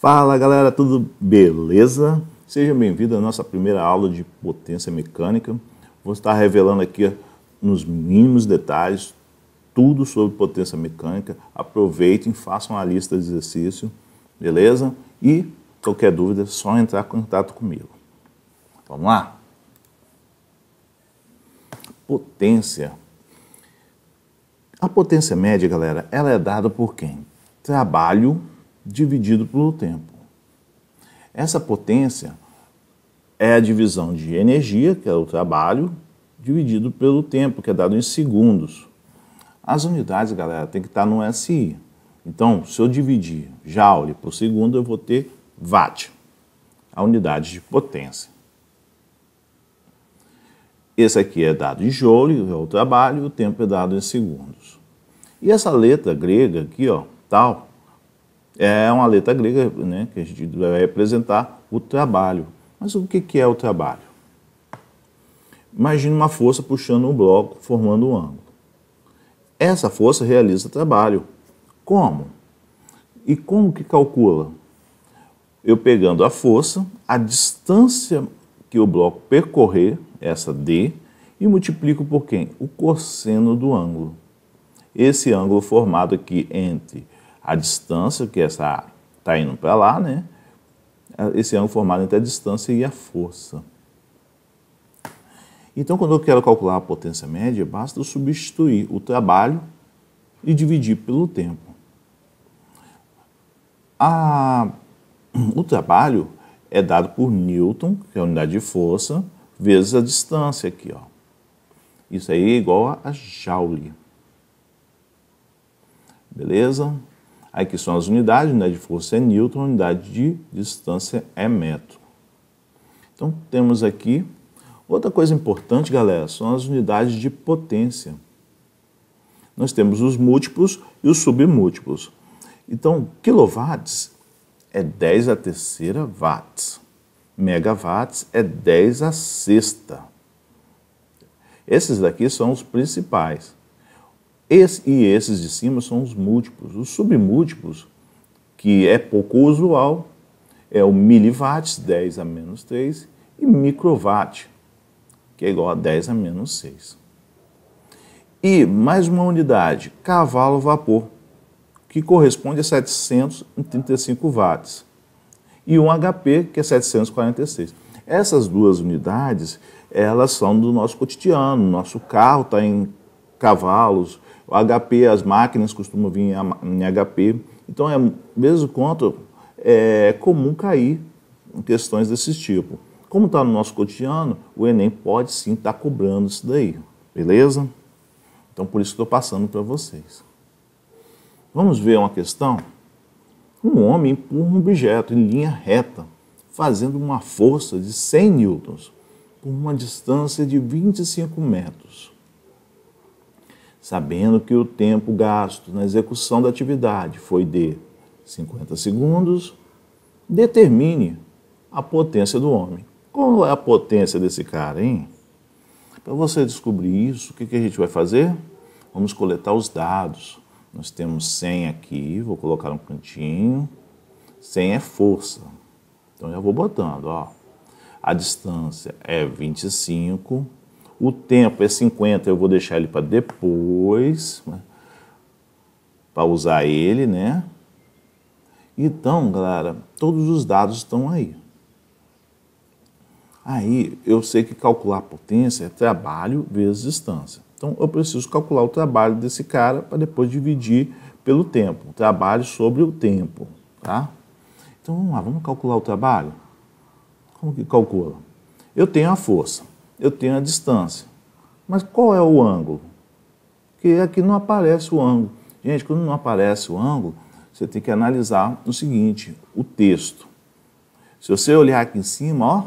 Fala galera, tudo beleza? Sejam bem-vindos à nossa primeira aula de potência mecânica. Vou estar revelando aqui nos mínimos detalhes tudo sobre potência mecânica. Aproveitem, façam a lista de exercício, beleza? E qualquer dúvida, é só entrar em contato comigo. Vamos lá? Potência. A potência média, galera, ela é dada por quem? Trabalho dividido pelo tempo. Essa potência é a divisão de energia, que é o trabalho, dividido pelo tempo, que é dado em segundos. As unidades, galera, tem que estar no SI. Então, se eu dividir joule por segundo, eu vou ter watt, a unidade de potência. Esse aqui é dado em joule, é o trabalho, e o tempo é dado em segundos. E essa letra grega aqui, ó, tal, é uma letra grega né, que a gente vai representar o trabalho. Mas o que, é o trabalho? Imagine uma força puxando um bloco, formando um ângulo. Essa força realiza trabalho. Como? E como que calcula? Eu pegando a força, a distância que o bloco percorrer, essa D, e multiplico por quem? O cosseno do ângulo. Esse ângulo formado aqui entre a distância, que essa está indo para lá, né? Esse ângulo formado entre a distância e a força. Então, quando eu quero calcular a potência média, basta eu substituir o trabalho e dividir pelo tempo. A, o trabalho é dado por Newton, que é a unidade de força, vezes a distância aqui. Ó. Isso aí é igual a Joule. Beleza? Aqui são as unidades, unidade de força é Newton, unidade de distância é metro. Então temos aqui, outra coisa importante galera, são as unidades de potência. Nós temos os múltiplos e os submúltiplos. Então, quilowatts é 10 à terceira watts. Megawatts é 10 à sexta. Esses daqui são os principais. Esse, e esses de cima são os múltiplos. Os submúltiplos, que é pouco usual, é o miliwatt, 10 a menos 3, e microwatt, que é igual a 10 a menos 6. E mais uma unidade, cavalo-vapor, que corresponde a 735 watts. E um HP, que é 746. Essas duas unidades, elas são do nosso cotidiano. Nosso carro está em cavalos, o HP, as máquinas costumam vir em HP. Então, é, mesmo quanto, é comum cair em questões desse tipo. Como está no nosso cotidiano, o Enem pode sim estar tá cobrando isso daí, beleza? Então, por isso estou passando para vocês. Vamos ver uma questão? Um homem empurra um objeto em linha reta, fazendo uma força de 100 newtons, por uma distância de 25 metros sabendo que o tempo gasto na execução da atividade foi de 50 segundos, determine a potência do homem. Qual é a potência desse cara, hein? Para você descobrir isso, o que, a gente vai fazer? Vamos coletar os dados. Nós temos 100 aqui, vou colocar um cantinho. 100 é força. Então já vou botando, ó. A distância é 25 o tempo é 50, eu vou deixar ele para depois, né? para usar ele, né? Então, galera, todos os dados estão aí. Aí, eu sei que calcular potência é trabalho vezes distância. Então, eu preciso calcular o trabalho desse cara para depois dividir pelo tempo. O trabalho sobre o tempo, tá? Então, vamos lá, vamos calcular o trabalho? Como que calcula? Eu tenho a força eu tenho a distância. Mas qual é o ângulo? Porque aqui não aparece o ângulo. Gente, quando não aparece o ângulo, você tem que analisar o seguinte, o texto. Se você olhar aqui em cima, ó,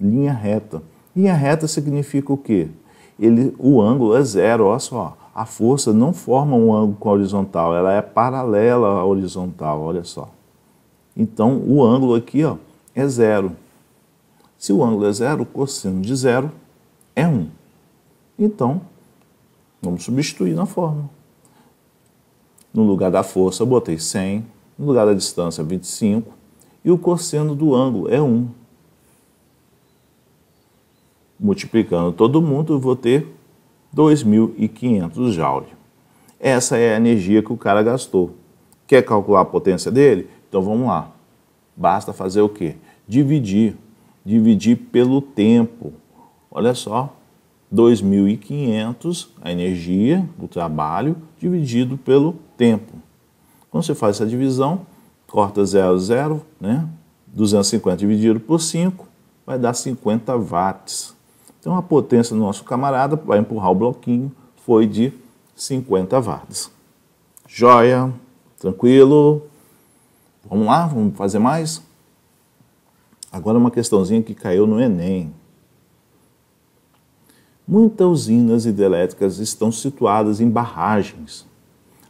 linha reta. Linha reta significa o quê? Ele, o ângulo é zero, olha só. A força não forma um ângulo com a horizontal, ela é paralela à horizontal, olha só. Então, o ângulo aqui ó, é zero. Se o ângulo é zero, o cosseno de zero é 1. Um. Então, vamos substituir na fórmula. No lugar da força, eu botei 100. No lugar da distância, 25. E o cosseno do ângulo é 1. Multiplicando todo mundo, eu vou ter 2.500 joules. Essa é a energia que o cara gastou. Quer calcular a potência dele? Então vamos lá. Basta fazer o quê? Dividir dividir pelo tempo. Olha só, 2.500 a energia do trabalho dividido pelo tempo. Quando você faz essa divisão, corta 0, 0, né? 250 dividido por 5 vai dar 50 watts. Então a potência do nosso camarada para empurrar o bloquinho foi de 50 watts. Joia, tranquilo. Vamos lá, vamos fazer mais? Agora uma questãozinha que caiu no Enem. Muitas usinas hidrelétricas estão situadas em barragens.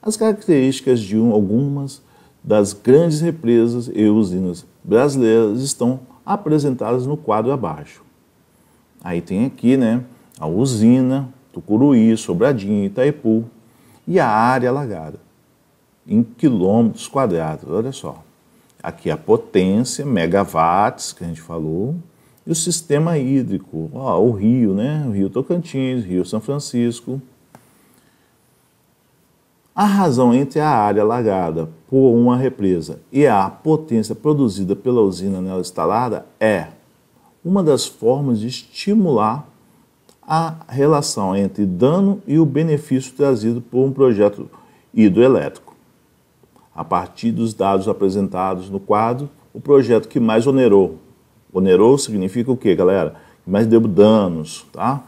As características de algumas das grandes represas e usinas brasileiras estão apresentadas no quadro abaixo. Aí tem aqui, né, a usina, Tucuruí, Sobradinho, Itaipu e a área alagada em quilômetros quadrados, olha só. Aqui a potência, megawatts, que a gente falou, e o sistema hídrico, ó, o rio, né? O rio Tocantins, rio São Francisco. A razão entre a área largada por uma represa e a potência produzida pela usina nela instalada é uma das formas de estimular a relação entre dano e o benefício trazido por um projeto hidroelétrico a partir dos dados apresentados no quadro, o projeto que mais onerou. Onerou significa o quê, galera? Que mais deu danos tá?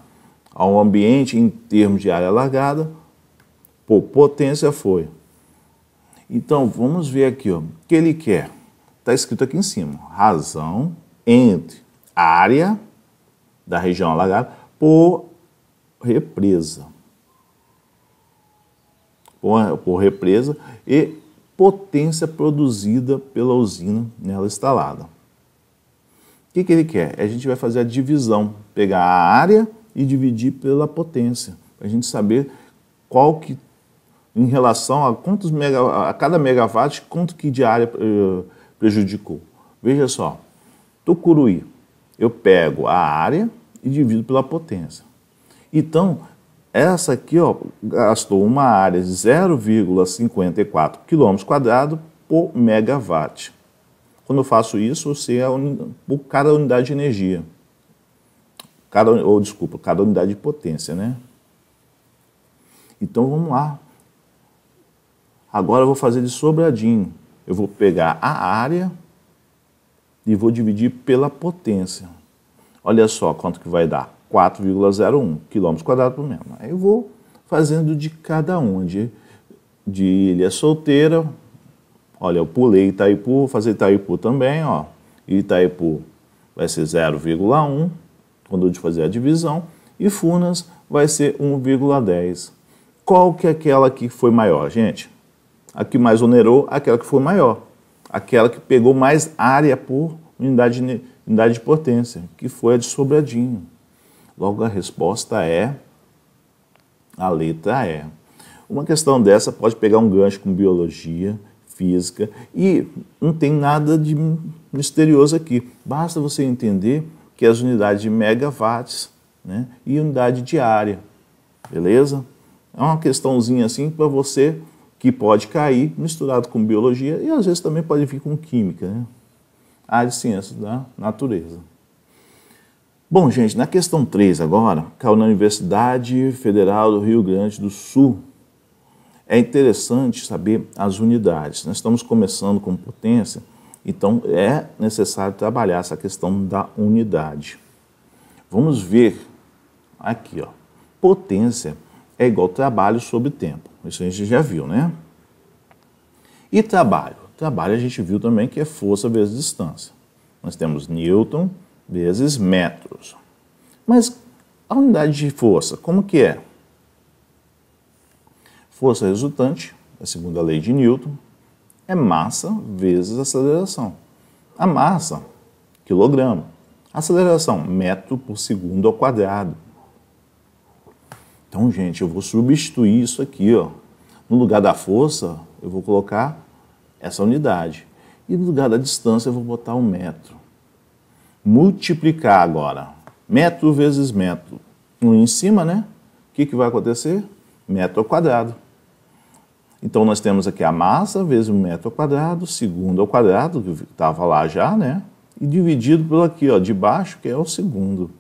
ao ambiente em termos de área largada, por potência foi. Então, vamos ver aqui o que ele quer. Está escrito aqui em cima, razão entre área da região alagada por represa. Por, por represa e potência produzida pela usina nela instalada. O que, que ele quer? É a gente vai fazer a divisão, pegar a área e dividir pela potência, para a gente saber qual que, em relação a quantos mega, a cada megawatt, quanto que de área eh, prejudicou. Veja só, Tucuruí, eu pego a área e divido pela potência. Então, essa aqui ó, gastou uma área de 0,54 km quadrado por megawatt. Quando eu faço isso, você é por cada unidade de energia. Cada, ou desculpa, cada unidade de potência, né? Então vamos lá. Agora eu vou fazer de sobradinho. Eu vou pegar a área e vou dividir pela potência. Olha só quanto que vai dar. 4,01 km por metro. Aí eu vou fazendo de cada um, de, de Ilha Solteira, olha, eu pulei Itaipu, vou fazer Itaipu também, ó, Itaipu vai ser 0,1 quando eu fazer a divisão, e Funas vai ser 1,10. Qual que é aquela que foi maior, gente? A que mais onerou, aquela que foi maior. Aquela que pegou mais área por unidade, unidade de potência, que foi a de Sobradinho. Logo, a resposta é a letra E. Uma questão dessa pode pegar um gancho com biologia, física, e não tem nada de misterioso aqui. Basta você entender que as unidades de megawatts né, e unidade de área, beleza? É uma questãozinha assim para você que pode cair misturado com biologia e às vezes também pode vir com química, né? área de ciências da natureza. Bom, gente, na questão 3 agora, caiu na é Universidade Federal do Rio Grande do Sul. É interessante saber as unidades. Nós né? estamos começando com potência, então é necessário trabalhar essa questão da unidade. Vamos ver aqui, ó. Potência é igual trabalho sobre tempo. Isso a gente já viu, né? E trabalho? Trabalho a gente viu também que é força vezes distância. Nós temos Newton, vezes metros. Mas a unidade de força, como que é? Força resultante, é segundo a lei de Newton, é massa vezes aceleração. A massa, quilograma. Aceleração, metro por segundo ao quadrado. Então, gente, eu vou substituir isso aqui, ó. No lugar da força, eu vou colocar essa unidade. E no lugar da distância, eu vou botar o um metro multiplicar agora. Metro vezes metro. 1 um em cima, né? O que, que vai acontecer? Metro ao quadrado. Então, nós temos aqui a massa vezes o metro ao quadrado, segundo ao quadrado, que estava lá já, né? E dividido por aqui, ó, de baixo, que é o segundo.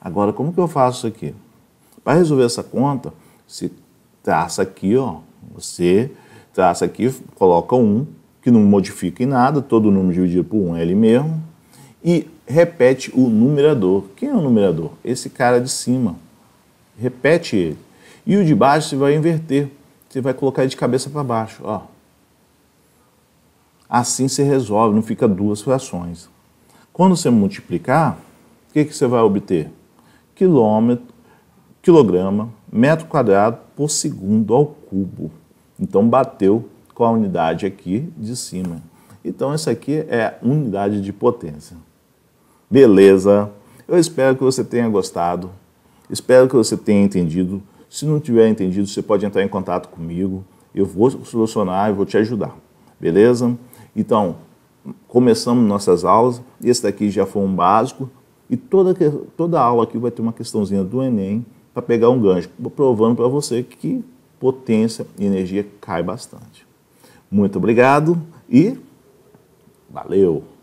Agora, como que eu faço isso aqui? Para resolver essa conta, se traça aqui, ó, você traça aqui, coloca um, que não modifica em nada, todo número dividido por um é ele mesmo e repete o numerador. Quem é o numerador? Esse cara de cima. Repete ele. E o de baixo você vai inverter. Você vai colocar ele de cabeça para baixo. Ó. Assim você resolve, não fica duas frações. Quando você multiplicar, o que, que você vai obter? Quilômetro, quilograma, metro quadrado por segundo ao cubo. Então bateu com a unidade aqui de cima. Então essa aqui é a unidade de potência. Beleza? Eu espero que você tenha gostado. Espero que você tenha entendido. Se não tiver entendido, você pode entrar em contato comigo. Eu vou solucionar, e vou te ajudar. Beleza? Então, começamos nossas aulas. Esse daqui já foi um básico. E toda, toda aula aqui vai ter uma questãozinha do Enem para pegar um gancho, provando para você que potência e energia cai bastante. Muito obrigado e valeu!